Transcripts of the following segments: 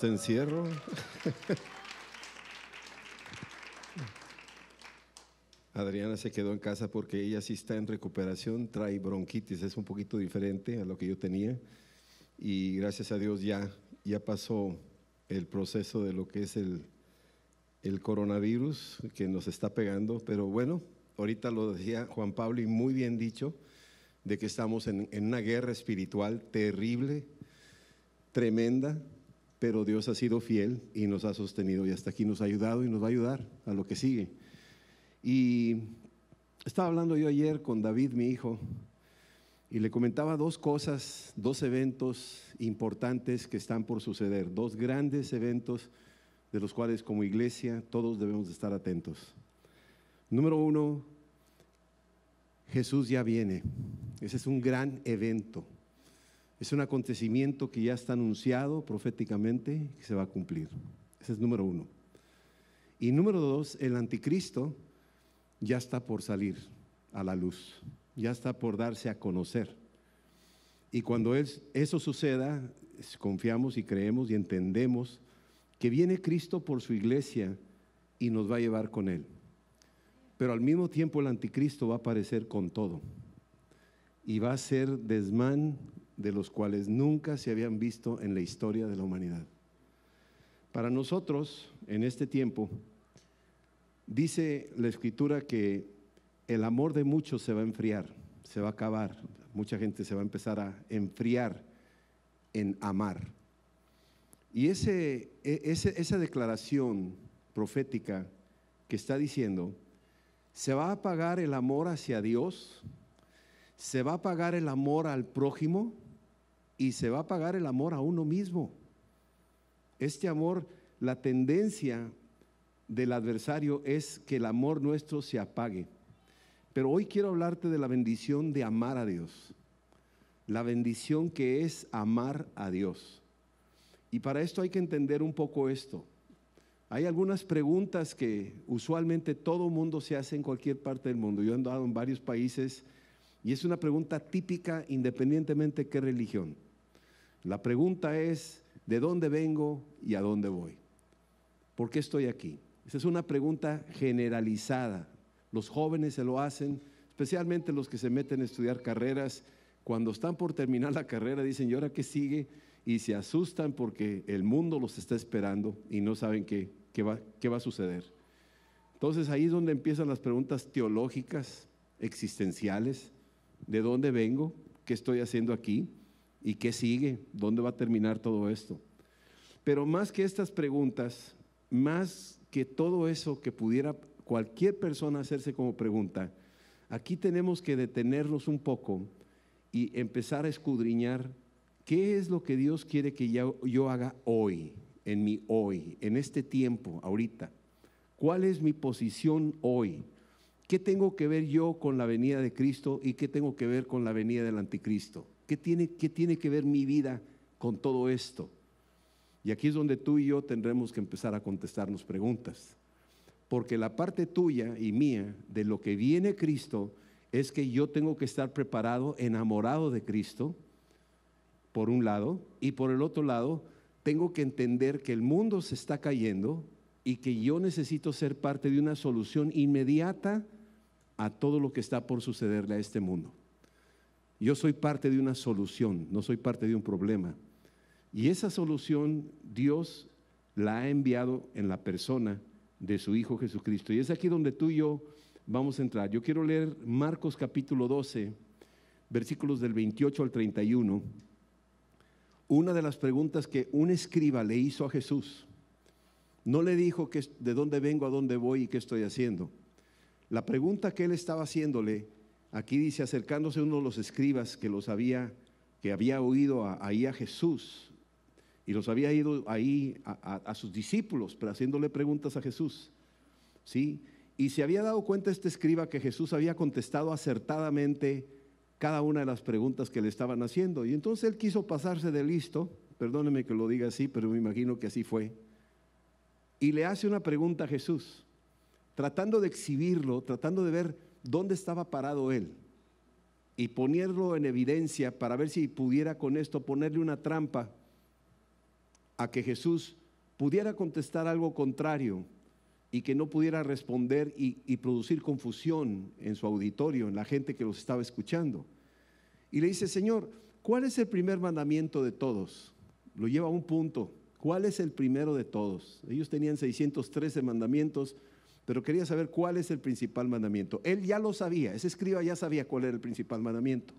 Este encierro. Adriana se quedó en casa porque ella sí está en recuperación, trae bronquitis, es un poquito diferente a lo que yo tenía y gracias a Dios ya, ya pasó el proceso de lo que es el, coronavirus que nos está pegando, pero bueno, ahorita lo decía Juan Pablo y muy bien dicho, de que estamos en, en una guerra espiritual terrible, tremenda, pero Dios ha sido fiel y nos ha sostenido y hasta aquí nos ha ayudado y nos va a ayudar a lo que sigue. Y estaba hablando yo ayer con David, mi hijo, y le comentaba dos cosas, dos eventos importantes que están por suceder, dos grandes eventos de los cuales como iglesia todos debemos estar atentos. Número uno, Jesús ya viene. Ese es un gran evento. Es un acontecimiento que ya está anunciado proféticamente que se va a cumplir. Ese es número uno. Y número dos, el anticristo ya está por salir a la luz, ya está por darse a conocer. Y cuando eso suceda, confiamos y creemos y entendemos que viene Cristo por su iglesia y nos va a llevar con él. Pero al mismo tiempo el anticristo va a aparecer con todo y va a ser desmán de los cuales nunca se habían visto en la historia de la humanidad. Para nosotros, en este tiempo, dice la escritura que el amor de muchos se va a enfriar, se va a acabar, mucha gente se va a empezar a enfriar en amar. Y ese, e, esa declaración profética que está diciendo, se va a apagar el amor hacia Dios, se va a apagar el amor al prójimo, y se va a pagar el amor a uno mismo. Este amor, la tendencia del adversario es que el amor nuestro se apague. Pero hoy quiero hablarte de la bendición de amar a Dios. La bendición que es amar a Dios. Y para esto hay que entender un poco esto. Hay algunas preguntas que usualmente todo mundo se hace en cualquier parte del mundo. Yo he andado en varios países y es una pregunta típica independientemente de qué religión. La pregunta es, ¿de dónde vengo y a dónde voy? ¿Por qué estoy aquí? Esa es una pregunta generalizada. Los jóvenes se lo hacen, especialmente los que se meten a estudiar carreras. Cuando están por terminar la carrera dicen, ¿y ahora qué sigue? Y se asustan porque el mundo los está esperando y no saben qué, va, va a suceder. Entonces ahí es donde empiezan las preguntas teológicas, existenciales. ¿De dónde vengo? ¿Qué estoy haciendo aquí? ¿Y qué sigue? ¿Dónde va a terminar todo esto? Pero más que estas preguntas, más que todo eso que pudiera cualquier persona hacerse como pregunta, aquí tenemos que detenernos un poco y empezar a escudriñar qué es lo que Dios quiere que yo haga hoy, en mi hoy, en este tiempo, ahorita. ¿Cuál es mi posición hoy? ¿Qué tengo que ver yo con la venida de Cristo y qué tengo que ver con la venida del anticristo? ¿Qué tiene, tiene que ver mi vida con todo esto? Y aquí es donde tú y yo tendremos que empezar a contestarnos preguntas. Porque la parte tuya y mía de lo que viene Cristo es que yo tengo que estar preparado, enamorado de Cristo, por un lado, y por el otro lado, tengo que entender que el mundo se está cayendo y que yo necesito ser parte de una solución inmediata a todo lo que está por sucederle a este mundo. Yo soy parte de una solución, no soy parte de un problema. Y esa solución Dios la ha enviado en la persona de su Hijo Jesucristo. Y es aquí donde tú y yo vamos a entrar. Yo quiero leer Marcos capítulo 12, versículos del 28 al 31. Una de las preguntas que un escriba le hizo a Jesús. No le dijo que, de dónde vengo, a dónde voy y qué estoy haciendo. La pregunta que él estaba haciéndole Aquí dice, acercándose uno de los escribas que los había, que había oído ahí a Jesús y los había ido ahí a, sus discípulos, pero haciéndole preguntas a Jesús. ¿Sí? Y se había dado cuenta este escriba que Jesús había contestado acertadamente cada una de las preguntas que le estaban haciendo. Y entonces él quiso pasarse de listo, perdóneme que lo diga así, pero me imagino que así fue. Y le hace una pregunta a Jesús, tratando de exhibirlo, tratando de ver dónde estaba parado él y ponerlo en evidencia para ver si pudiera con esto ponerle una trampa a que Jesús pudiera contestar algo contrario y que no pudiera responder y, producir confusión en su auditorio, en la gente que los estaba escuchando. Y le dice, Señor, ¿cuál es el primer mandamiento de todos? Lo lleva a un punto. ¿Cuál es el primero de todos? Ellos tenían 613 mandamientos, pero quería saber cuál es el principal mandamiento. Él ya lo sabía, ese escriba ya sabía cuál era el principal mandamiento.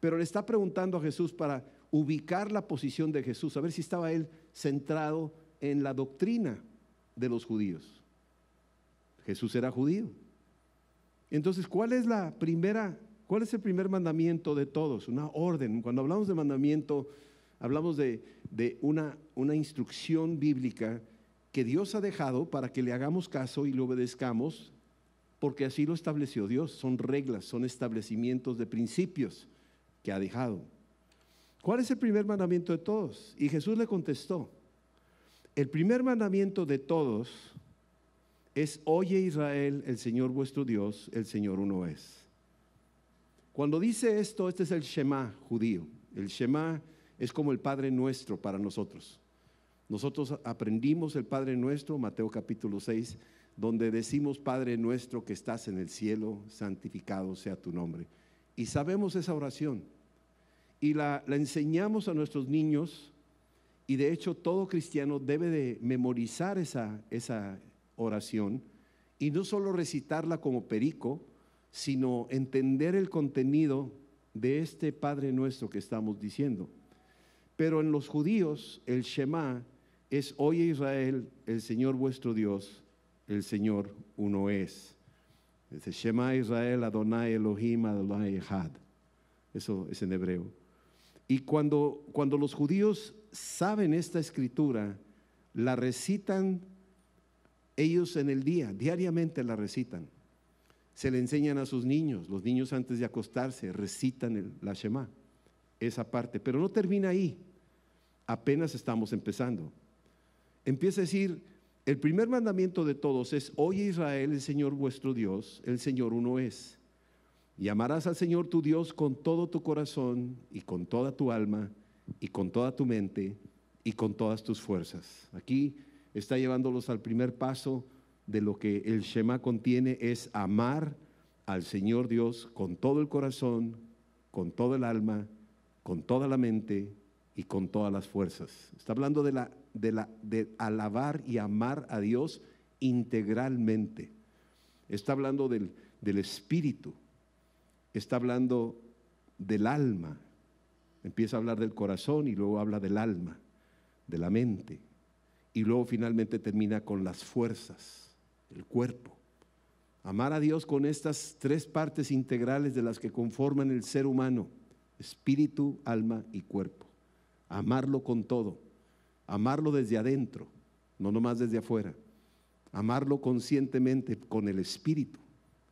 Pero le está preguntando a Jesús para ubicar la posición de Jesús, a ver si estaba él centrado en la doctrina de los judíos. Jesús era judío. Entonces, ¿cuál es la primera ¿Cuál es el primer mandamiento de todos? Una orden. Cuando hablamos de mandamiento, hablamos de, una, una, instrucción bíblica que Dios ha dejado para que le hagamos caso y le obedezcamos, porque así lo estableció Dios. Son reglas, son establecimientos de principios que ha dejado. ¿Cuál es el primer mandamiento de todos? Y Jesús le contestó, el primer mandamiento de todos es, oye Israel, el Señor vuestro Dios, el Señor uno es. Cuando dice esto, este es el Shema judío. El Shema es como el Padre nuestro para nosotros. Nosotros aprendimos el Padre nuestro, Mateo capítulo 6, donde decimos, Padre nuestro que estás en el cielo, santificado sea tu nombre. Y sabemos esa oración. Y la, enseñamos a nuestros niños. Y de hecho todo cristiano debe de memorizar esa, esa oración. Y no solo recitarla como perico, sino entender el contenido de este Padre nuestro que estamos diciendo. Pero en los judíos el Shema es, hoy Israel, el Señor vuestro Dios, el Señor uno es. Dice, Shema Israel, Adonai Elohim, Adonai Echad. Eso es en hebreo. Y cuando, cuando los judíos saben esta escritura, la recitan ellos en el día, diariamente la recitan. Se le enseñan a sus niños, los niños antes de acostarse recitan la Shema, esa parte. Pero no termina ahí, apenas estamos empezando empieza a decir, el primer mandamiento de todos es, oye Israel, el Señor vuestro Dios, el Señor uno es. Y amarás al Señor tu Dios con todo tu corazón y con toda tu alma y con toda tu mente y con todas tus fuerzas. Aquí está llevándolos al primer paso de lo que el Shema contiene es amar al Señor Dios con todo el corazón, con toda el alma, con toda la mente y con todas las fuerzas. Está hablando de la de, la, alabar y amar a Dios integralmente. Está hablando del, del espíritu, está hablando del alma. Empieza a hablar del corazón y luego habla del alma, de la mente. Y luego finalmente termina con las fuerzas, el cuerpo. Amar a Dios con estas tres partes integrales de las que conforman el ser humano, espíritu, alma y cuerpo. Amarlo con todo amarlo desde adentro, no nomás desde afuera, amarlo conscientemente con el espíritu,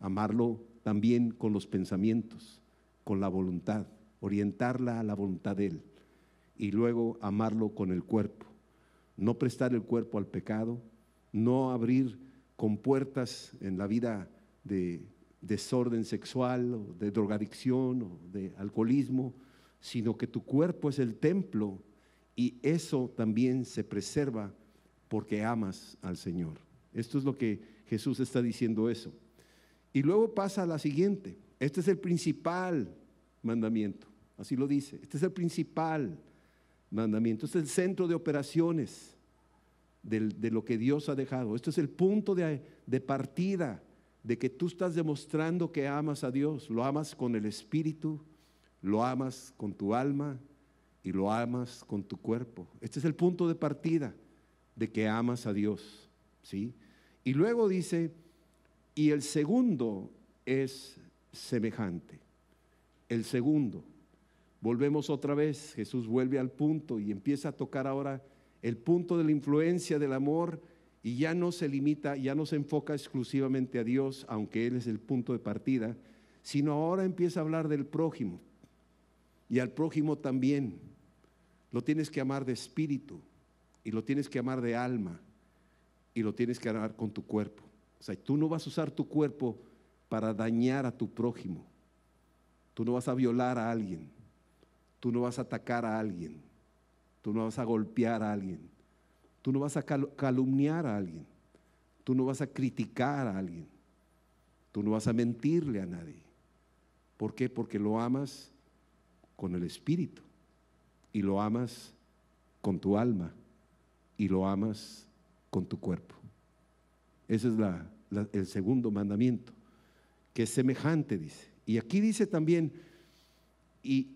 amarlo también con los pensamientos, con la voluntad, orientarla a la voluntad de Él y luego amarlo con el cuerpo, no prestar el cuerpo al pecado, no abrir con puertas en la vida de desorden sexual o de drogadicción o de alcoholismo, sino que tu cuerpo es el templo y eso también se preserva porque amas al Señor. Esto es lo que Jesús está diciendo eso. Y luego pasa a la siguiente. Este es el principal mandamiento. Así lo dice. Este es el principal mandamiento. Este es el centro de operaciones de, lo que Dios ha dejado. Este es el punto de partida de que tú estás demostrando que amas a Dios. Lo amas con el Espíritu, lo amas con tu alma, y lo amas con tu cuerpo. Este es el punto de partida de que amas a Dios, ¿sí? Y luego dice, y el segundo es semejante. El segundo. Volvemos otra vez, Jesús vuelve al punto y empieza a tocar ahora el punto de la influencia del amor y ya no se limita, ya no se enfoca exclusivamente a Dios, aunque Él es el punto de partida, sino ahora empieza a hablar del prójimo y al prójimo también. Lo tienes que amar de espíritu y lo tienes que amar de alma y lo tienes que amar con tu cuerpo. O sea, tú no vas a usar tu cuerpo para dañar a tu prójimo. Tú no vas a violar a alguien. Tú no vas a atacar a alguien. Tú no vas a golpear a alguien. Tú no vas a calumniar a alguien. Tú no vas a criticar a alguien. Tú no vas a mentirle a nadie. ¿Por qué? Porque lo amas con el espíritu y lo amas con tu alma y lo amas con tu cuerpo. Ese es el segundo mandamiento, que es semejante, dice. Y aquí dice también, y,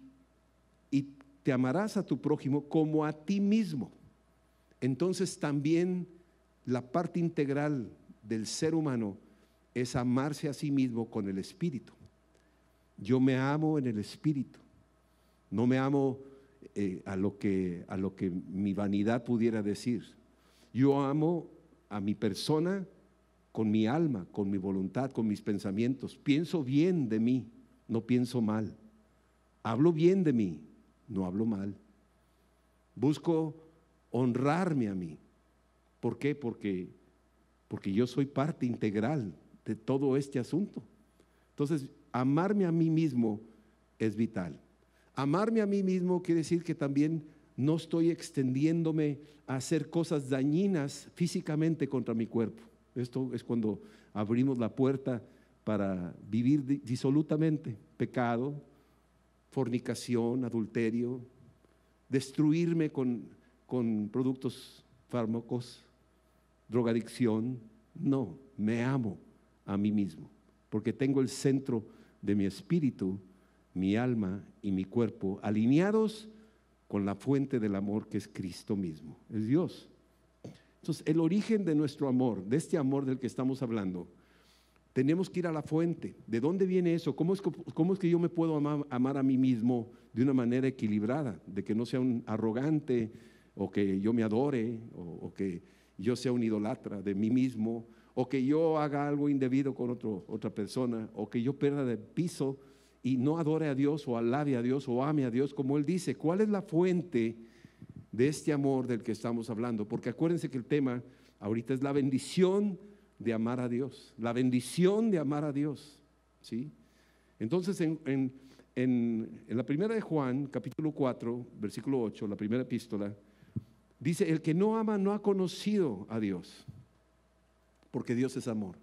y te amarás a tu prójimo como a ti mismo. Entonces también la parte integral del ser humano es amarse a sí mismo con el espíritu. Yo me amo en el espíritu. No me amo eh, a, lo que, a lo que mi vanidad pudiera decir. Yo amo a mi persona con mi alma, con mi voluntad, con mis pensamientos. Pienso bien de mí, no pienso mal. Hablo bien de mí, no hablo mal. Busco honrarme a mí. ¿Por qué? Porque, porque yo soy parte integral de todo este asunto. Entonces, amarme a mí mismo es vital. Amarme a mí mismo quiere decir que también no estoy extendiéndome a hacer cosas dañinas físicamente contra mi cuerpo. Esto es cuando abrimos la puerta para vivir disolutamente pecado, fornicación, adulterio, destruirme con, con productos fármacos, drogadicción. No, me amo a mí mismo, porque tengo el centro de mi espíritu mi alma y mi cuerpo alineados con la fuente del amor que es Cristo mismo, es Dios. Entonces, el origen de nuestro amor, de este amor del que estamos hablando, tenemos que ir a la fuente. ¿De dónde viene eso? ¿Cómo es que, cómo es que yo me puedo amar, a mí mismo de una manera equilibrada? De que no sea un arrogante o que yo me adore o, que yo sea un idolatra de mí mismo o que yo haga algo indebido con otro, otra persona o que yo pierda de piso y no adore a Dios o alabe a Dios o ame a Dios como Él dice. ¿Cuál es la fuente de este amor del que estamos hablando? Porque acuérdense que el tema ahorita es la bendición de amar a Dios, la bendición de amar a Dios. ¿sí? Entonces, en, en, en, en la primera de Juan, capítulo 4, versículo 8, la primera epístola, dice, el que no ama no ha conocido a Dios, porque Dios es amor.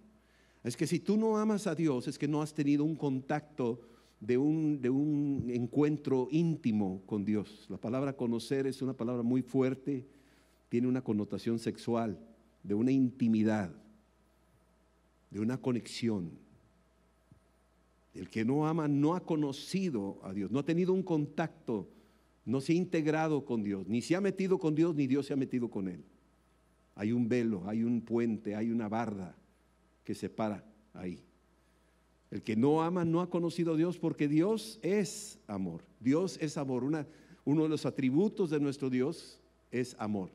Es que si tú no amas a Dios, es que no has tenido un contacto de un, encuentro íntimo con Dios. La palabra conocer es una palabra muy fuerte, tiene una connotación sexual, de una intimidad, de una conexión. El que no ama no ha conocido a Dios, no ha tenido un contacto, no se ha integrado con Dios, ni se ha metido con Dios, ni Dios se ha metido con él. Hay un velo, hay un puente, hay una barda que separa ahí. El que no ama no ha conocido a Dios porque Dios es amor. Dios es amor. uno de los atributos de nuestro Dios es amor.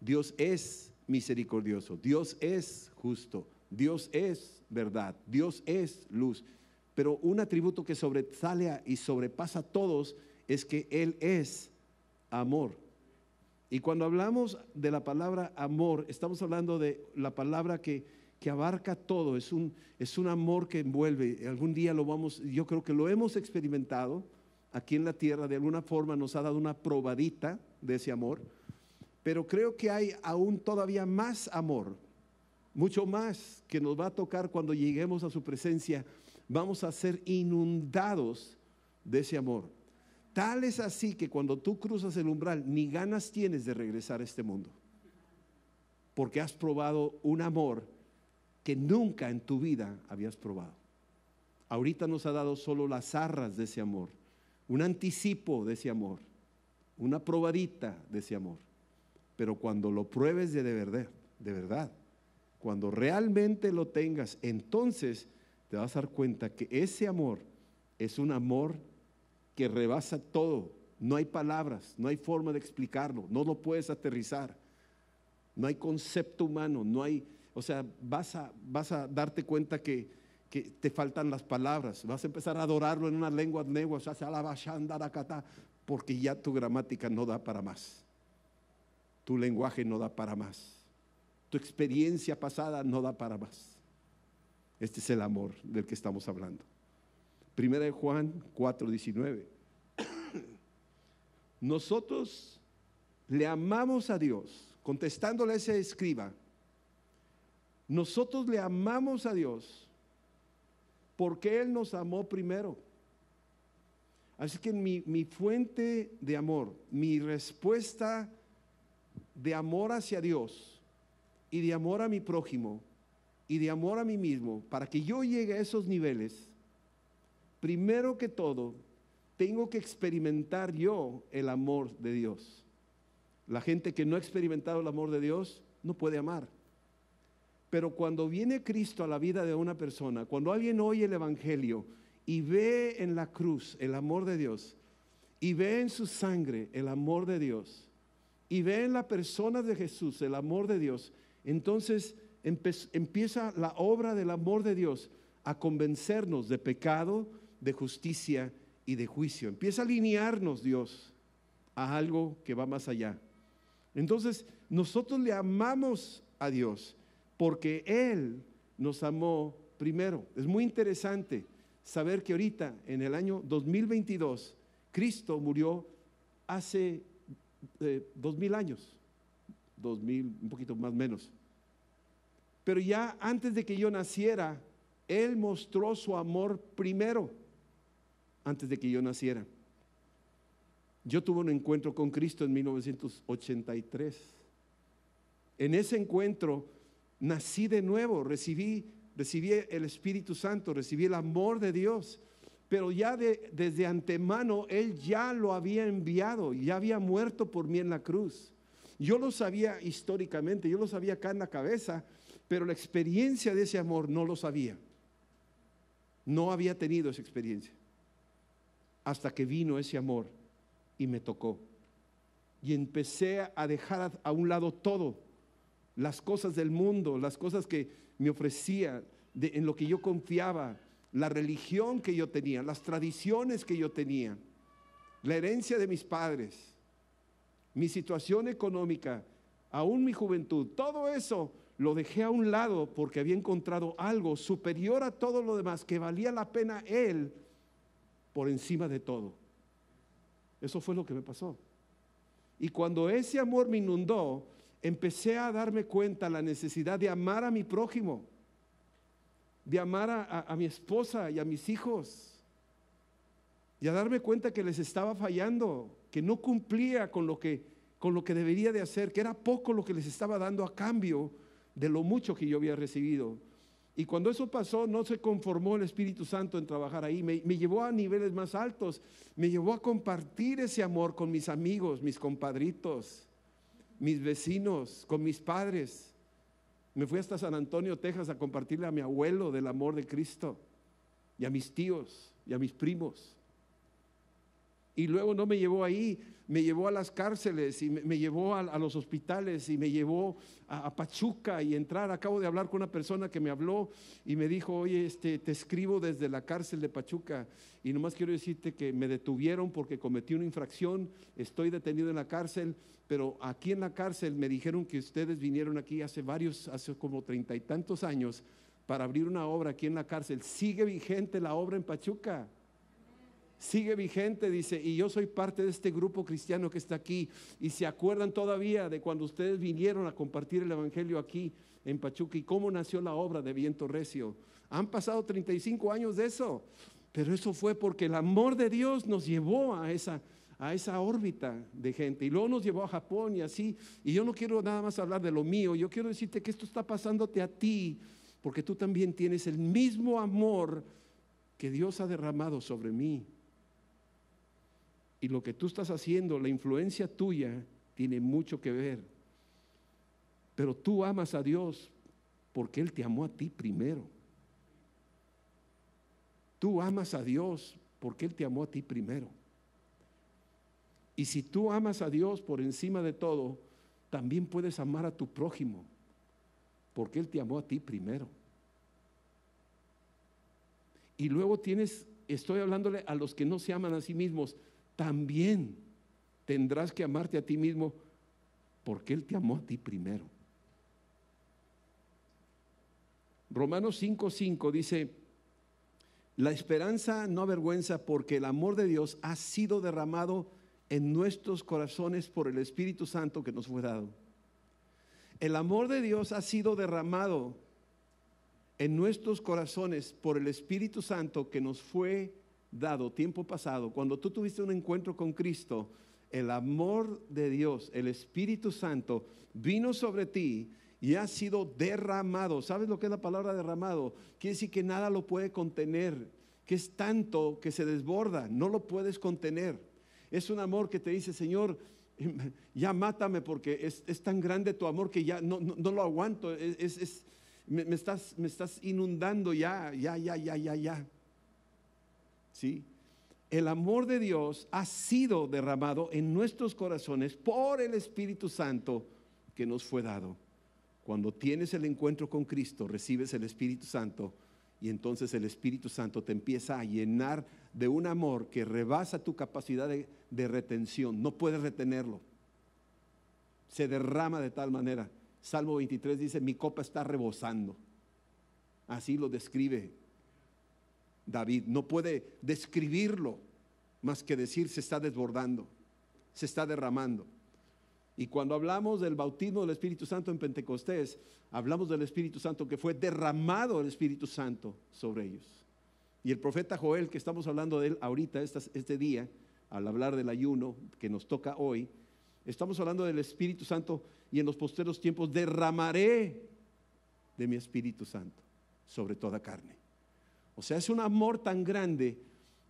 Dios es misericordioso. Dios es justo. Dios es verdad. Dios es luz. Pero un atributo que sobresale y sobrepasa a todos es que Él es amor. Y cuando hablamos de la palabra amor, estamos hablando de la palabra que que abarca todo, es un, es un amor que envuelve. Algún día lo vamos, yo creo que lo hemos experimentado aquí en la tierra, de alguna forma nos ha dado una probadita de ese amor, pero creo que hay aún todavía más amor, mucho más que nos va a tocar cuando lleguemos a su presencia. Vamos a ser inundados de ese amor. Tal es así que cuando tú cruzas el umbral, ni ganas tienes de regresar a este mundo, porque has probado un amor que nunca en tu vida habías probado. Ahorita nos ha dado solo las arras de ese amor, un anticipo de ese amor, una probadita de ese amor. Pero cuando lo pruebes de, de verdad, de verdad, cuando realmente lo tengas, entonces te vas a dar cuenta que ese amor es un amor que rebasa todo. No hay palabras, no hay forma de explicarlo, no lo puedes aterrizar. No hay concepto humano, no hay o sea, vas a, vas a darte cuenta que, te faltan las palabras. Vas a empezar a adorarlo en una lengua unas lenguas lenguas, porque ya tu gramática no da para más. Tu lenguaje no da para más. Tu experiencia pasada no da para más. Este es el amor del que estamos hablando. Primera de Juan 4:19. Nosotros le amamos a Dios, contestándole a ese escriba, nosotros le amamos a Dios porque Él nos amó primero. Así que mi, fuente de amor, mi respuesta de amor hacia Dios y de amor a mi prójimo y de amor a mí mismo, para que yo llegue a esos niveles, primero que todo, tengo que experimentar yo el amor de Dios. La gente que no ha experimentado el amor de Dios no puede amar. Pero cuando viene Cristo a la vida de una persona, cuando alguien oye el Evangelio y ve en la cruz el amor de Dios, y ve en su sangre el amor de Dios, y ve en la persona de Jesús el amor de Dios, entonces empieza la obra del amor de Dios a convencernos de pecado, de justicia y de juicio. Empieza a alinearnos Dios a algo que va más allá. Entonces, nosotros le amamos a Dios porque Él nos amó primero. Es muy interesante saber que ahorita, en el año 2022, Cristo murió hace eh, dos mil años, dos mil, un poquito más menos. Pero ya antes de que yo naciera, Él mostró su amor primero, antes de que yo naciera. Yo tuve un encuentro con Cristo en 1983. En ese encuentro nací de nuevo, recibí, recibí el Espíritu Santo, recibí el amor de Dios. Pero ya de, desde antemano Él ya lo había enviado, ya había muerto por mí en la cruz. Yo lo sabía históricamente, yo lo sabía acá en la cabeza, pero la experiencia de ese amor no lo sabía. No había tenido esa experiencia. Hasta que vino ese amor y me tocó. Y empecé a dejar a un lado todo las cosas del mundo, las cosas que me ofrecía, en lo que yo confiaba, la religión que yo tenía, las tradiciones que yo tenía, la herencia de mis padres, mi situación económica, aún mi juventud, todo eso lo dejé a un lado porque había encontrado algo superior a todo lo demás que valía la pena él por encima de todo. Eso fue lo que me pasó. Y cuando ese amor me inundó, empecé a darme cuenta la necesidad de amar a mi prójimo, de amar a, mi esposa y a mis hijos, y a darme cuenta que les estaba fallando, que no cumplía con lo que, con lo que debería de hacer, que era poco lo que les estaba dando a cambio de lo mucho que yo había recibido. Y cuando eso pasó, no se conformó el Espíritu Santo en trabajar ahí. Me, me, llevó a niveles más altos. Me llevó a compartir ese amor con mis amigos, mis compadritos mis vecinos, con mis padres. Me fui hasta San Antonio, Texas, a compartirle a mi abuelo del amor de Cristo y a mis tíos y a mis primos. Y luego no me llevó ahí, me llevó a las cárceles y me, llevó a, los hospitales y me llevó a, Pachuca y entrar. Acabo de hablar con una persona que me habló y me dijo, oye, este, te escribo desde la cárcel de Pachuca y nomás quiero decirte que me detuvieron porque cometí una infracción, estoy detenido en la cárcel, pero aquí en la cárcel me dijeron que ustedes vinieron aquí hace varios, hace como treinta y tantos años para abrir una obra aquí en la cárcel. Sigue vigente la obra en Pachuca sigue vigente, dice, y yo soy parte de este grupo cristiano que está aquí, y se acuerdan todavía de cuando ustedes vinieron a compartir el Evangelio aquí en Pachuca y cómo nació la obra de Viento Recio. Han pasado 35 años de eso, pero eso fue porque el amor de Dios nos llevó a esa a esa órbita de gente y luego nos llevó a Japón y así y yo no quiero nada más hablar de lo mío yo quiero decirte que esto está pasándote a ti porque tú también tienes el mismo amor que Dios ha derramado sobre mí y lo que tú estás haciendo, la influencia tuya, tiene mucho que ver. Pero tú amas a Dios porque Él te amó a ti primero. Tú amas a Dios porque Él te amó a ti primero. Y si tú amas a Dios por encima de todo, también puedes amar a tu prójimo porque Él te amó a ti primero. Y luego tienes, estoy hablándole a los que no se aman a sí mismos, también tendrás que amarte a ti mismo porque Él te amó a ti primero. Romanos 5:5 5 dice, la esperanza no avergüenza porque el amor de Dios ha sido derramado en nuestros corazones por el Espíritu Santo que nos fue dado. El amor de Dios ha sido derramado en nuestros corazones por el Espíritu Santo que nos fue dado, tiempo pasado, cuando tú tuviste un encuentro con Cristo, el amor de Dios, el Espíritu Santo, vino sobre ti y ha sido derramado. ¿Sabes lo que es la palabra derramado? Quiere decir que nada lo puede contener, que es tanto que se desborda, no lo puedes contener. Es un amor que te dice, Señor, ya mátame porque es, tan grande tu amor que ya no, lo aguanto, es, me, me, estás, me estás inundando ya, ya, ya, ya, ya, ya. El amor de Dios ha sido derramado en nuestros corazones por el Espíritu Santo que nos fue dado. Cuando tienes el encuentro con Cristo, recibes el Espíritu Santo y entonces el Espíritu Santo te empieza a llenar de un amor que rebasa tu capacidad de, de retención. No puedes retenerlo. Se derrama de tal manera. Salmo 23 dice, mi copa está rebosando. Así lo describe David. No puede describirlo más que decir se está desbordando, se está derramando. Y cuando hablamos del bautismo del Espíritu Santo en Pentecostés, hablamos del Espíritu Santo que fue derramado el Espíritu Santo sobre ellos. Y el profeta Joel, que estamos hablando de él ahorita, este día, al hablar del ayuno que nos toca hoy, estamos hablando del Espíritu Santo y en los posteros tiempos derramaré de mi Espíritu Santo sobre toda carne. O sea, es un amor tan grande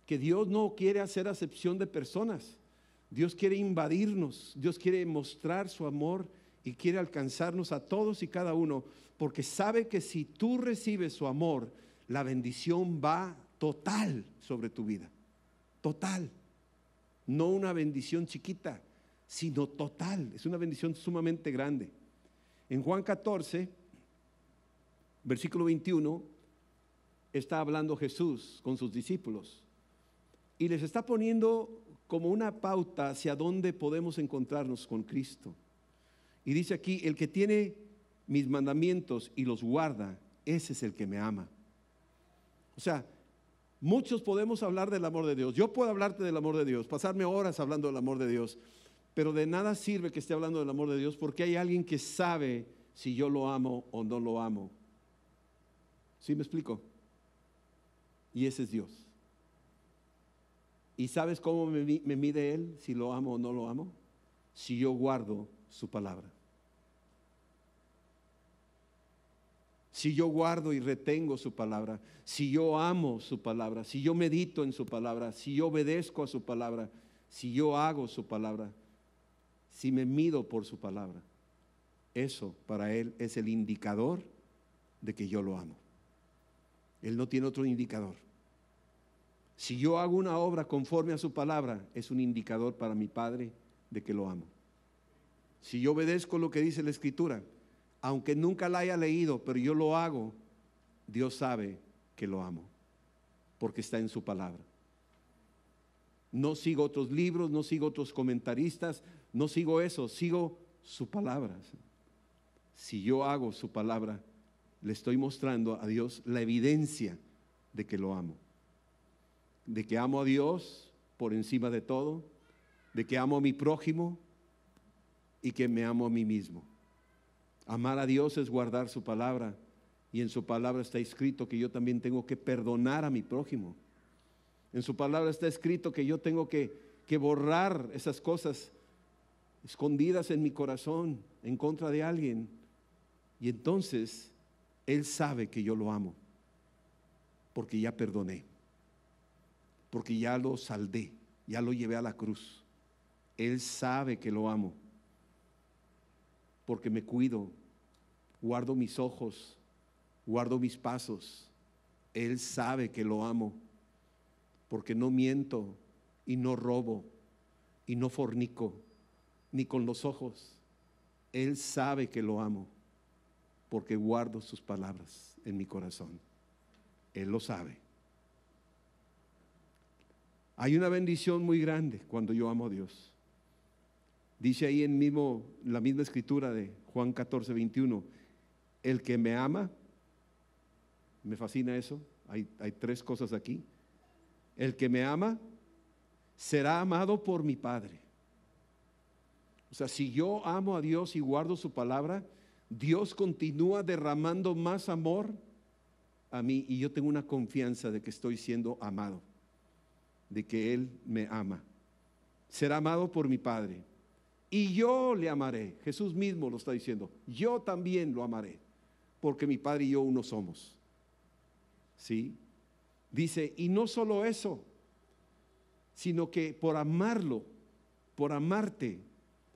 que Dios no quiere hacer acepción de personas. Dios quiere invadirnos, Dios quiere mostrar su amor y quiere alcanzarnos a todos y cada uno, porque sabe que si tú recibes su amor, la bendición va total sobre tu vida. Total. No una bendición chiquita, sino total. Es una bendición sumamente grande. En Juan 14, versículo 21, está hablando Jesús con sus discípulos. Y les está poniendo como una pauta hacia dónde podemos encontrarnos con Cristo. Y dice aquí, el que tiene mis mandamientos y los guarda, ese es el que me ama. O sea, muchos podemos hablar del amor de Dios. Yo puedo hablarte del amor de Dios, pasarme horas hablando del amor de Dios, pero de nada sirve que esté hablando del amor de Dios porque hay alguien que sabe si yo lo amo o no lo amo. ¿Sí me explico? Y ese es Dios. ¿Y sabes cómo me, me mide Él? Si lo amo o no lo amo. Si yo guardo su palabra. si yo guardo y retengo su palabra, si yo amo su palabra, si yo medito en su palabra, si yo obedezco a su palabra, si yo hago su palabra, si me mido por su palabra, eso para Él es el indicador de que yo lo amo. Él no tiene otro indicador. Si yo hago una obra conforme a su palabra, es un indicador para mi Padre de que lo amo. Si yo obedezco lo que dice la Escritura, aunque nunca la haya leído, pero yo lo hago, Dios sabe que lo amo, porque está en su palabra. No sigo otros libros, no sigo otros comentaristas, no sigo eso, sigo su palabra. Si yo hago su palabra, le estoy mostrando a Dios la evidencia de que lo amo de que amo a Dios por encima de todo, de que amo a mi prójimo y que me amo a mí mismo. Amar a Dios es guardar su palabra y en su palabra está escrito que yo también tengo que perdonar a mi prójimo. En su palabra está escrito que yo tengo que, que borrar esas cosas escondidas en mi corazón en contra de alguien. Y entonces Él sabe que yo lo amo, porque ya perdoné porque ya lo saldé, ya lo llevé a la cruz. Él sabe que lo amo, porque me cuido, guardo mis ojos, guardo mis pasos. Él sabe que lo amo, porque no miento y no robo y no fornico, ni con los ojos. Él sabe que lo amo, porque guardo sus palabras en mi corazón. Él lo sabe. Hay una bendición muy grande cuando yo amo a Dios. Dice ahí en mismo, la misma escritura de Juan 14, 21, el que me ama, me fascina eso, hay, hay tres cosas aquí, el que me ama será amado por mi Padre. O sea, si yo amo a Dios y guardo su palabra, Dios continúa derramando más amor a mí y yo tengo una confianza de que estoy siendo amado de que Él me ama. Será amado por mi Padre. Y yo le amaré. Jesús mismo lo está diciendo. Yo también lo amaré. Porque mi Padre y yo uno somos. ¿Sí? Dice, y no solo eso, sino que por amarlo, por amarte,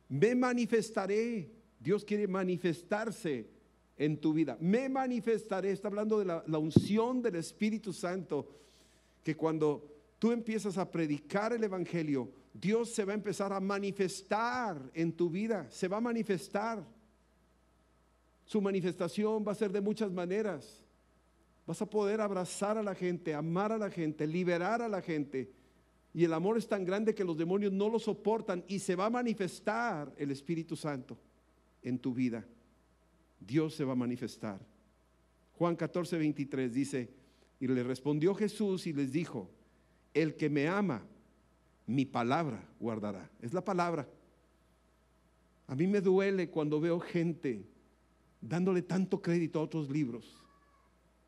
me manifestaré. Dios quiere manifestarse en tu vida. Me manifestaré. Está hablando de la, la unción del Espíritu Santo, que cuando tú empiezas a predicar el Evangelio, Dios se va a empezar a manifestar en tu vida, se va a manifestar. Su manifestación va a ser de muchas maneras. Vas a poder abrazar a la gente, amar a la gente, liberar a la gente. Y el amor es tan grande que los demonios no lo soportan y se va a manifestar el Espíritu Santo en tu vida. Dios se va a manifestar. Juan 14, 23 dice, y le respondió Jesús y les dijo, el que me ama, mi palabra guardará. Es la palabra. A mí me duele cuando veo gente dándole tanto crédito a otros libros,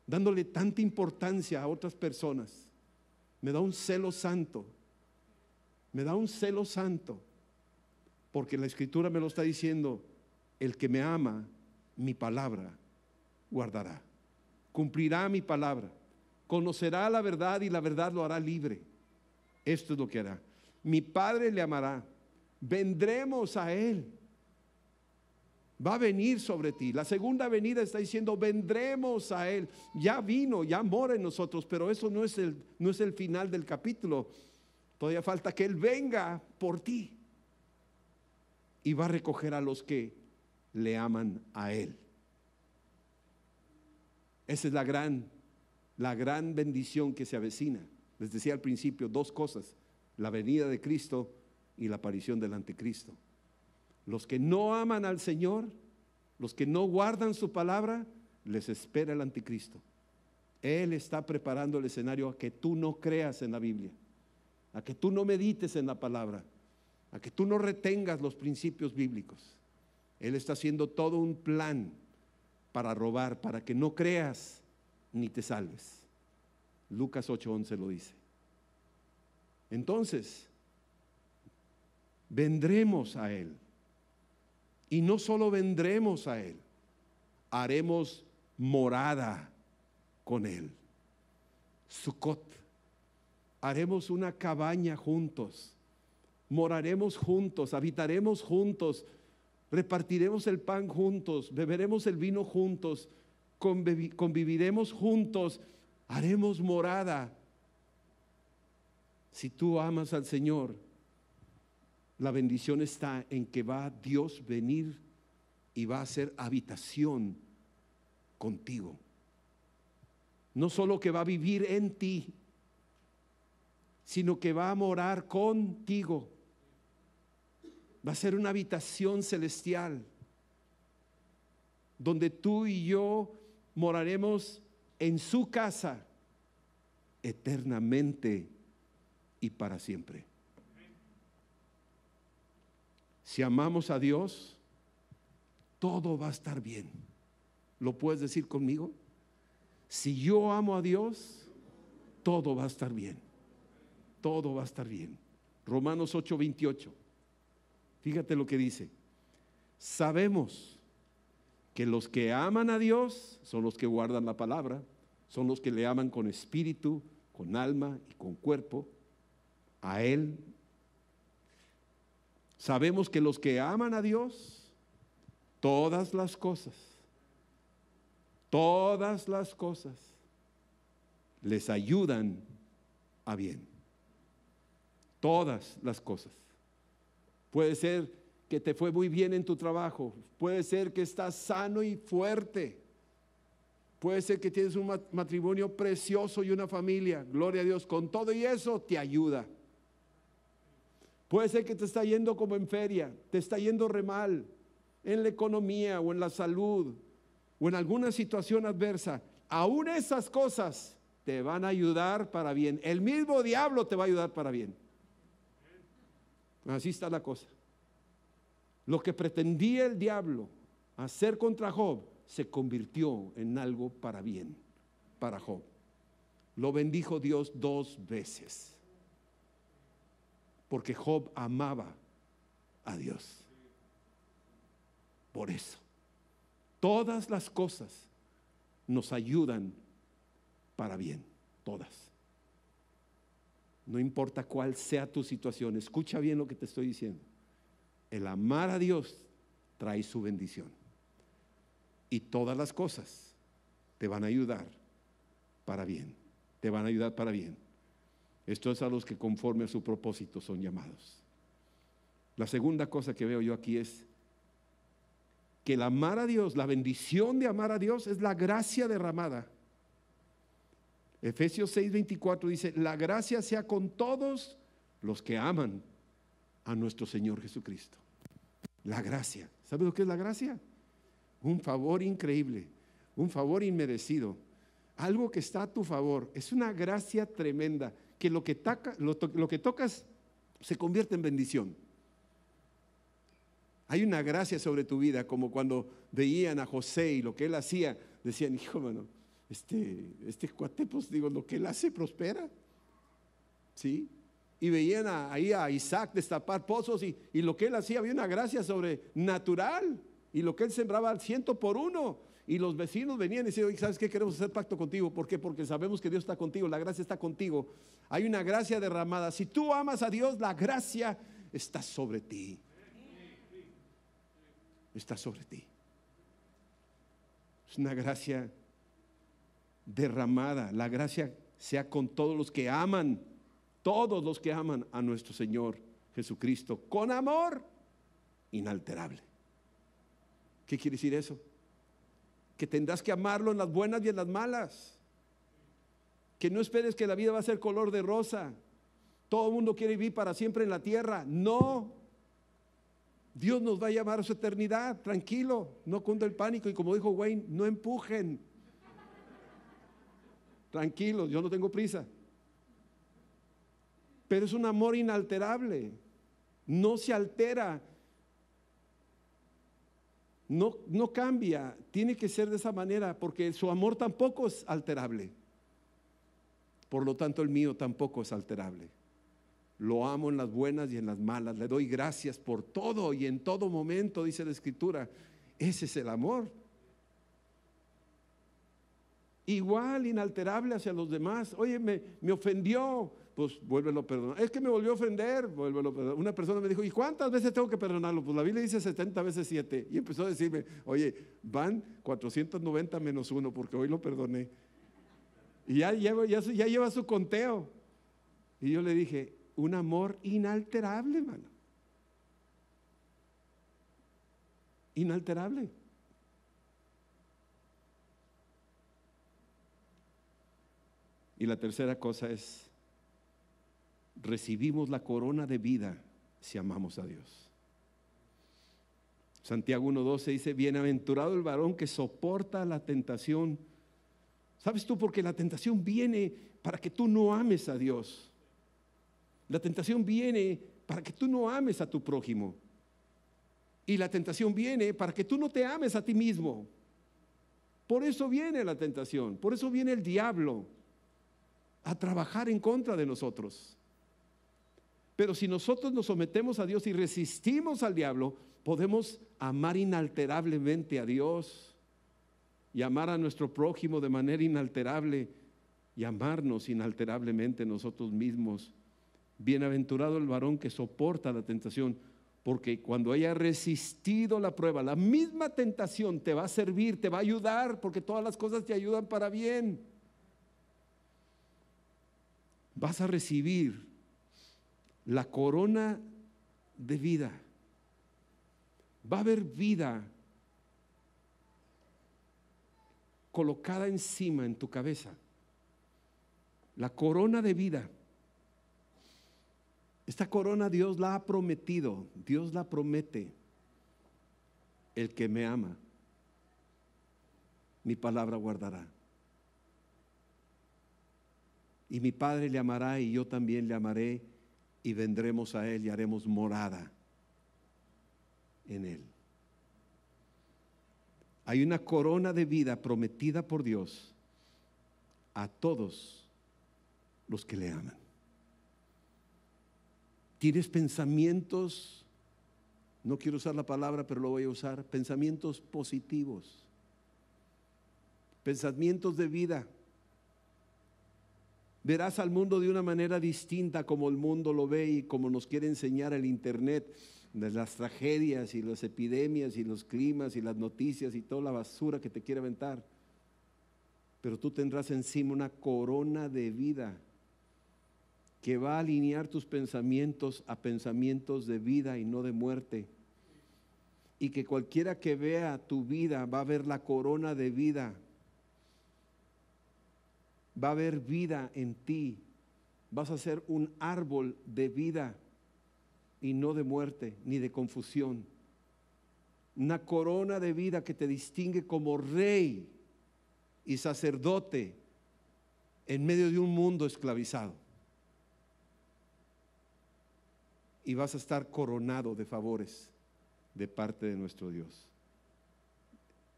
dándole tanta importancia a otras personas. Me da un celo santo. Me da un celo santo. Porque la escritura me lo está diciendo, el que me ama, mi palabra guardará. Cumplirá mi palabra conocerá la verdad y la verdad lo hará libre. Esto es lo que hará. Mi Padre le amará. Vendremos a Él. Va a venir sobre ti. La segunda venida está diciendo, vendremos a Él. Ya vino, ya mora en nosotros, pero eso no es el, no es el final del capítulo. Todavía falta que Él venga por ti y va a recoger a los que le aman a Él. Esa es la gran la gran bendición que se avecina. Les decía al principio dos cosas, la venida de Cristo y la aparición del anticristo. Los que no aman al Señor, los que no guardan su palabra, les espera el anticristo. Él está preparando el escenario a que tú no creas en la Biblia, a que tú no medites en la palabra, a que tú no retengas los principios bíblicos. Él está haciendo todo un plan para robar, para que no creas ni te salves. Lucas 8:11 lo dice. Entonces, vendremos a Él. Y no solo vendremos a Él, haremos morada con Él. Sukkot. Haremos una cabaña juntos. Moraremos juntos, habitaremos juntos, repartiremos el pan juntos, beberemos el vino juntos conviviremos juntos, haremos morada. Si tú amas al Señor, la bendición está en que va Dios venir y va a ser habitación contigo. No solo que va a vivir en ti, sino que va a morar contigo. Va a ser una habitación celestial donde tú y yo moraremos en su casa eternamente y para siempre. Si amamos a Dios, todo va a estar bien. ¿Lo puedes decir conmigo? Si yo amo a Dios, todo va a estar bien. Todo va a estar bien. Romanos 8:28. Fíjate lo que dice. Sabemos que los que aman a Dios son los que guardan la palabra, son los que le aman con espíritu, con alma y con cuerpo a Él. Sabemos que los que aman a Dios, todas las cosas, todas las cosas les ayudan a bien. Todas las cosas. Puede ser que te fue muy bien en tu trabajo, puede ser que estás sano y fuerte, puede ser que tienes un matrimonio precioso y una familia, gloria a Dios, con todo y eso te ayuda. Puede ser que te está yendo como en feria, te está yendo re mal en la economía o en la salud o en alguna situación adversa. Aún esas cosas te van a ayudar para bien. El mismo diablo te va a ayudar para bien. Así está la cosa. Lo que pretendía el diablo hacer contra Job se convirtió en algo para bien, para Job. Lo bendijo Dios dos veces, porque Job amaba a Dios. Por eso, todas las cosas nos ayudan para bien, todas. No importa cuál sea tu situación, escucha bien lo que te estoy diciendo el amar a Dios trae su bendición. Y todas las cosas te van a ayudar para bien. Te van a ayudar para bien. Esto es a los que conforme a su propósito son llamados. La segunda cosa que veo yo aquí es que el amar a Dios, la bendición de amar a Dios es la gracia derramada. Efesios 6:24 dice, la gracia sea con todos los que aman a nuestro Señor Jesucristo. La gracia. ¿Sabes lo que es la gracia? Un favor increíble, un favor inmerecido, algo que está a tu favor. Es una gracia tremenda que lo que, tocas se convierte en bendición. Hay una gracia sobre tu vida, como cuando veían a José y lo que él hacía, decían, hijo, mano, este, este cuate, pues, digo, lo que él hace prospera. ¿Sí? y veían ahí a Isaac destapar pozos y, y, lo que él hacía había una gracia sobre natural y lo que él sembraba al ciento por uno. Y los vecinos venían y decían, Oye, ¿sabes qué? Queremos hacer pacto contigo. ¿Por qué? Porque sabemos que Dios está contigo, la gracia está contigo. Hay una gracia derramada. Si tú amas a Dios, la gracia está sobre ti. Está sobre ti. Es una gracia derramada. La gracia sea con todos los que aman todos los que aman a nuestro Señor Jesucristo con amor inalterable. ¿Qué quiere decir eso? Que tendrás que amarlo en las buenas y en las malas. Que no esperes que la vida va a ser color de rosa. Todo el mundo quiere vivir para siempre en la tierra. No. Dios nos va a llamar a su eternidad. Tranquilo. No cunda el pánico. Y como dijo Wayne, no empujen. Tranquilo, yo no tengo prisa pero es un amor inalterable, no se altera, no, no cambia, tiene que ser de esa manera, porque su amor tampoco es alterable. Por lo tanto, el mío tampoco es alterable. Lo amo en las buenas y en las malas. Le doy gracias por todo y en todo momento, dice la Escritura. Ese es el amor. Igual, inalterable hacia los demás. Oye, me, me ofendió, Vuelve pues, vuélvelo a Es que me volvió a ofender, vuélvelo a perdonar. Una persona me dijo, ¿y cuántas veces tengo que perdonarlo? Pues la Biblia dice 70 veces 7. Y empezó a decirme, oye, van 490 menos 1 porque hoy lo perdoné. Y ya lleva, ya, ya lleva su conteo. Y yo le dije, un amor inalterable, mano Inalterable. Y la tercera cosa es recibimos la corona de vida si amamos a Dios. Santiago 1.12 dice, bienaventurado el varón que soporta la tentación. ¿Sabes tú? Porque la tentación viene para que tú no ames a Dios. La tentación viene para que tú no ames a tu prójimo. Y la tentación viene para que tú no te ames a ti mismo. Por eso viene la tentación, por eso viene el diablo a trabajar en contra de nosotros. Pero si nosotros nos sometemos a Dios y resistimos al diablo, podemos amar inalterablemente a Dios y amar a nuestro prójimo de manera inalterable y amarnos inalterablemente nosotros mismos. Bienaventurado el varón que soporta la tentación, porque cuando haya resistido la prueba, la misma tentación te va a servir, te va a ayudar, porque todas las cosas te ayudan para bien. Vas a recibir la corona de vida. Va a haber vida colocada encima en tu cabeza. La corona de vida. Esta corona Dios la ha prometido, Dios la promete. El que me ama, mi palabra guardará. Y mi Padre le amará y yo también le amaré y vendremos a Él y haremos morada en Él. Hay una corona de vida prometida por Dios a todos los que le aman. ¿Tienes pensamientos? No quiero usar la palabra, pero lo voy a usar. Pensamientos positivos. Pensamientos de vida Verás al mundo de una manera distinta como el mundo lo ve y como nos quiere enseñar el Internet, de las tragedias y las epidemias y los climas y las noticias y toda la basura que te quiere aventar. Pero tú tendrás encima una corona de vida que va a alinear tus pensamientos a pensamientos de vida y no de muerte. Y que cualquiera que vea tu vida va a ver la corona de vida va a haber vida en ti. Vas a ser un árbol de vida y no de muerte ni de confusión. Una corona de vida que te distingue como rey y sacerdote en medio de un mundo esclavizado. Y vas a estar coronado de favores de parte de nuestro Dios.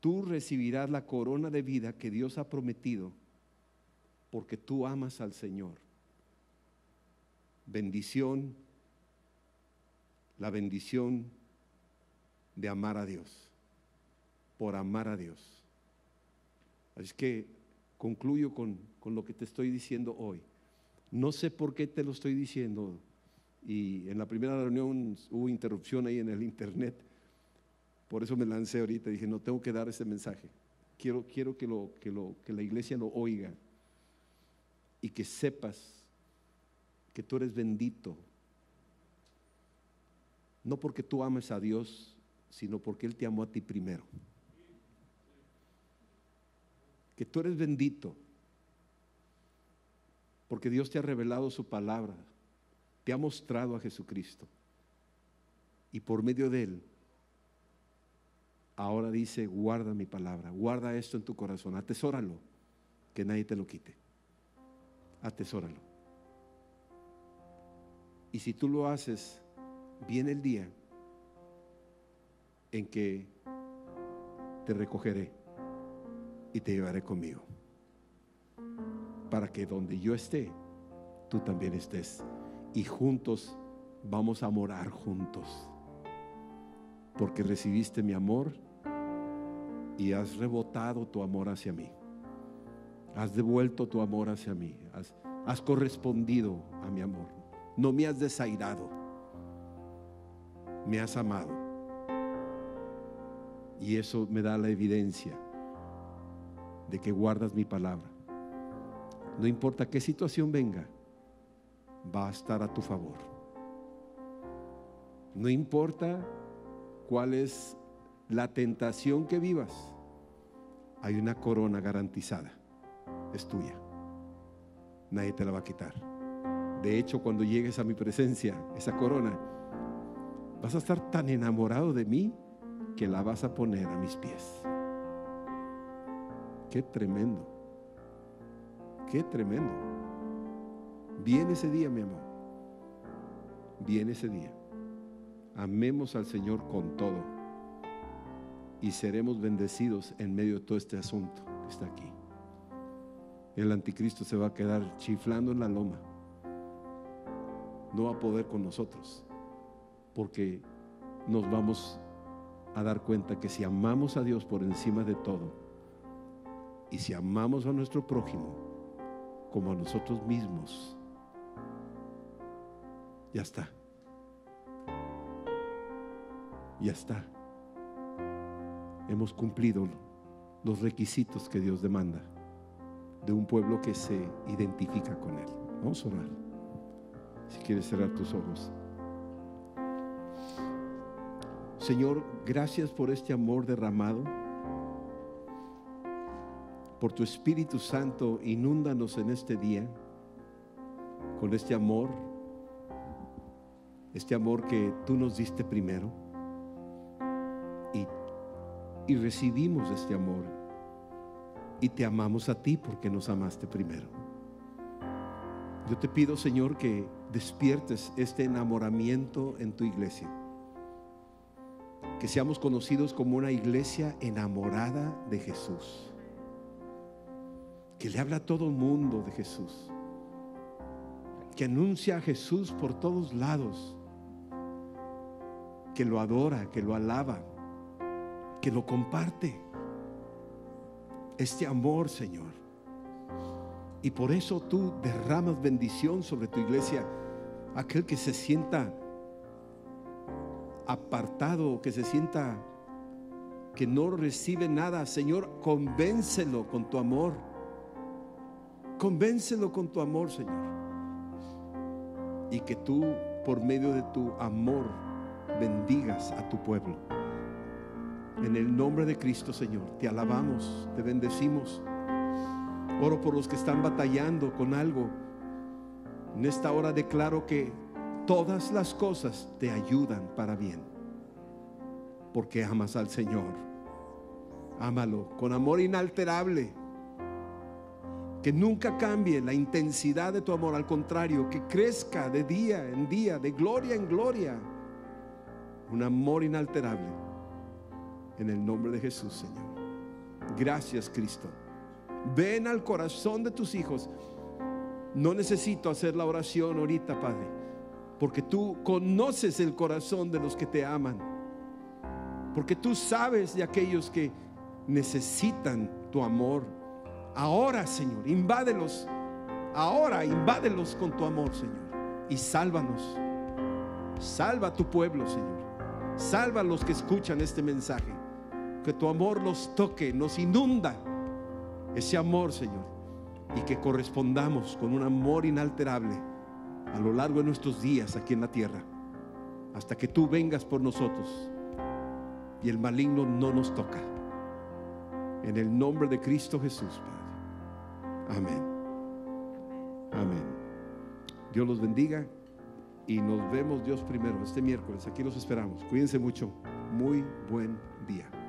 Tú recibirás la corona de vida que Dios ha prometido porque tú amas al Señor. Bendición, la bendición de amar a Dios, por amar a Dios. Así que concluyo con, con lo que te estoy diciendo hoy. No sé por qué te lo estoy diciendo. Y en la primera reunión hubo interrupción ahí en el internet. Por eso me lancé ahorita. Dije, no, tengo que dar ese mensaje. Quiero, quiero que, lo, que, lo, que la iglesia lo oiga y que sepas que tú eres bendito. No porque tú ames a Dios, sino porque Él te amó a ti primero. Que tú eres bendito porque Dios te ha revelado su palabra, te ha mostrado a Jesucristo. Y por medio de Él, ahora dice, guarda mi palabra, guarda esto en tu corazón, atesóralo, que nadie te lo quite atesóralo. Y si tú lo haces, viene el día en que te recogeré y te llevaré conmigo. Para que donde yo esté, tú también estés. Y juntos vamos a morar juntos. Porque recibiste mi amor y has rebotado tu amor hacia mí. Has devuelto tu amor hacia mí. Has, correspondido a mi amor. No me has desairado. Me has amado. Y eso me da la evidencia de que guardas mi palabra. No importa qué situación venga, va a estar a tu favor. No importa cuál es la tentación que vivas, hay una corona garantizada es tuya. Nadie te la va a quitar. De hecho, cuando llegues a mi presencia, esa corona, vas a estar tan enamorado de mí que la vas a poner a mis pies. Qué tremendo. Qué tremendo. Viene ese día, mi amor. Viene ese día. Amemos al Señor con todo y seremos bendecidos en medio de todo este asunto que está aquí el anticristo se va a quedar chiflando en la loma. No va a poder con nosotros, porque nos vamos a dar cuenta que si amamos a Dios por encima de todo, y si amamos a nuestro prójimo como a nosotros mismos, ya está. Ya está. Hemos cumplido los requisitos que Dios demanda de un pueblo que se identifica con Él. Vamos a orar. Si quieres cerrar tus ojos. Señor, gracias por este amor derramado. Por tu Espíritu Santo, inúndanos en este día con este amor, este amor que tú nos diste primero. Y, y recibimos este amor y te amamos a ti porque nos amaste primero. Yo te pido, Señor, que despiertes este enamoramiento en tu iglesia. Que seamos conocidos como una iglesia enamorada de Jesús. Que le habla a todo el mundo de Jesús. Que anuncia a Jesús por todos lados. Que lo adora, que lo alaba, que lo comparte este amor, Señor. Y por eso tú derramas bendición sobre tu iglesia. Aquel que se sienta apartado, que se sienta que no recibe nada, Señor, convéncelo con tu amor. Convéncelo con tu amor, Señor. Y que tú, por medio de tu amor, bendigas a tu pueblo. En el nombre de Cristo, Señor, te alabamos, te bendecimos. Oro por los que están batallando con algo. En esta hora declaro que todas las cosas te ayudan para bien. Porque amas al Señor. Ámalo con amor inalterable. Que nunca cambie la intensidad de tu amor, al contrario, que crezca de día en día, de gloria en gloria. Un amor inalterable en el nombre de Jesús, Señor. Gracias, Cristo. Ven al corazón de tus hijos. No necesito hacer la oración ahorita, Padre, porque tú conoces el corazón de los que te aman. Porque tú sabes de aquellos que necesitan tu amor. Ahora, Señor, invádelos. Ahora invádelos con tu amor, Señor. Y sálvanos. Salva a tu pueblo, Señor. Salva a los que escuchan este mensaje que tu amor los toque, nos inunda ese amor, Señor, y que correspondamos con un amor inalterable a lo largo de nuestros días aquí en la tierra, hasta que tú vengas por nosotros y el maligno no nos toca. En el nombre de Cristo Jesús, Padre. Amén. Amén. Dios los bendiga y nos vemos Dios primero este miércoles. Aquí los esperamos. Cuídense mucho. Muy buen día.